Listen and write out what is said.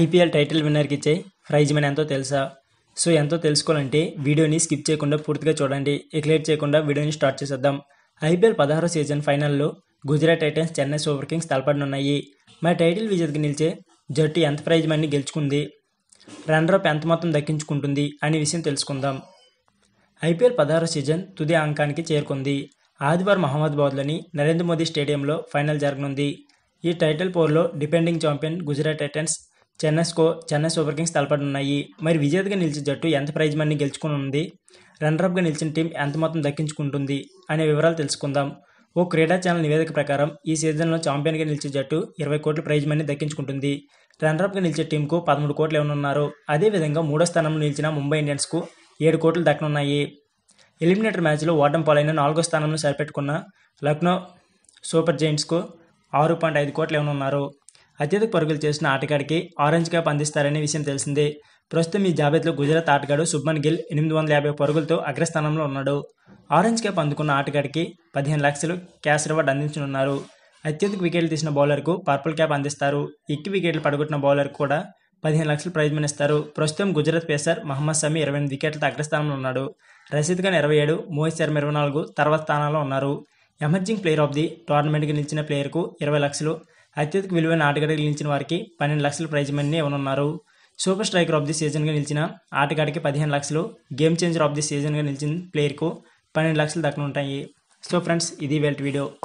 IPL title విన్నర్కి ఇచ్చే prize money ఎంతో తెలుసా సో ఎంతో తెలుసుకోవాలంటే వీడియోని స్కిప్ చేయకుండా పూర్తిగా చూడండి ఎక్లేట్ చేయకుండా వీడియోని స్టార్ట్ చేసేద్దాం ఐపీఎల్ పదహారో సీజన్ ఫైనల్లో Gujarat Titans Chennai Super Kings తలపడనున్నాయి మరి టైటిల్ విజేతకి నిలిచే జట్టు ఎంత ప్రైజ్ మనీ గెలుచుకుంది రన్నరప్ ఎంత మొత్తం దక్కించుకుంటుంది అనే విషయం తెలుసుకుందాం ఐపీఎల్ పదహారో సీజన్ తుది అంకానికి చేరుకుంది ఆదివారం మహమ్మదాబాద్లోని నరేంద్ర మోదీ స్టేడియంలో ఫైనల్ జరగనుంది ఈ టైటిల్ పోర్లో defending champion Gujarat Titans Chennai స్కో చెన్నై సూపర్ కింగ్స్ తలపడి ఉన్నాయి మరి విజేతగా నిలిచిన జట్టు ఎంత ప్రైజ్ మనీ గెలుచుకుని ఉంది రన్నర్అప్గా నిలిచిన టీం ఎంత మొత్తం దక్కించుకుంటుంది అనే వివరాలు తెలుసుకుందాం ఓ క్రీడా ఛానల్ నివేదిక ప్రకారం ఈ సీజన్లో ఛాంపియన్గా నిలిచే జట్టు ఇరవై కోట్ల ప్రైజ్ మనీ దక్కించుకుంటుంది రన్నర్అప్గా నిలిచే టీంకు పదమూడు కోట్లు ఇవ్వనున్నారు అదేవిధంగా మూడో స్థానంలో నిలిచిన ముంబై ఇండియన్స్కు ఏడు కోట్లు దక్కనున్నాయి ఎలిమినేటర్ మ్యాచ్లో ఓటం పాలైన నాలుగో స్థానంలో సరిపెట్టుకున్న లక్నో సూపర్ జైంట్స్కు ఆరు పాయింట్ ఐదు కోట్లు ఇవ్వనున్నారు అత్యధిక పరుగులు చేసిన ఆటగాడికి ఆరెంజ్ క్యాప్ అందిస్తారనే విషయం తెలిసిందే ప్రస్తుతం ఈ జాబితాలో గుజరాత్ ఆటగాడు శుభ్మన్ గిల్ ఎనిమిది వందల యాభై పరుగులతో అగ్రస్థానంలో ఉన్నాడు ఆరెంజ్ క్యాప్ అందుకున్న ఆటగాడికి పదిహేను లక్షలు క్యాష్ రివార్డ్ అందించనున్నారు అత్యధిక వికెట్లు తీసిన బౌలర్కు పర్పుల్ క్యాప్ అందిస్తారు ఎక్కి వికెట్లు పడగొట్టిన బౌలర్కు కూడా పదిహేను లక్షలు ప్రైజ్ ప్రస్తుతం గుజరాత్ పేసర్ మహమ్మద్ సమీ ఇరవై ఎనిమిది వికెట్లతో అగ్రస్థానంలో ఉన్నాడు రషీద్ ఖాన్ ఇరవై ఏడు మోహిత్ శర్మ ఇరవై నాలుగు తర్వాత స్థానాల్లో ఉన్నారు ఎమర్జింగ్ ప్లేయర్ ఆఫ్ ది టోర్నమెంట్కి నిలిచిన ప్లేయర్కు ఇరవై లక్షలు అత్యధిక విలువైన ఆటగాడికి నిలిచిన వారికి పన్నెండు లక్షల ప్రైజ్ మనీ ఇవ్వనున్నారు సూపర్ స్ట్రైకర్ ఆఫ్ ది సీజన్గా నిలిచిన ఆటగాడికి పదిహేను లక్షలు గేమ్ చేంజర్ ఆఫ్ ది సీజన్గా నిలిచిన ప్లేయర్కు పన్నెండు లక్షలు దక్కనుంటాయి సో ఫ్రెండ్స్ ఇది వేల్ట్ వీడియో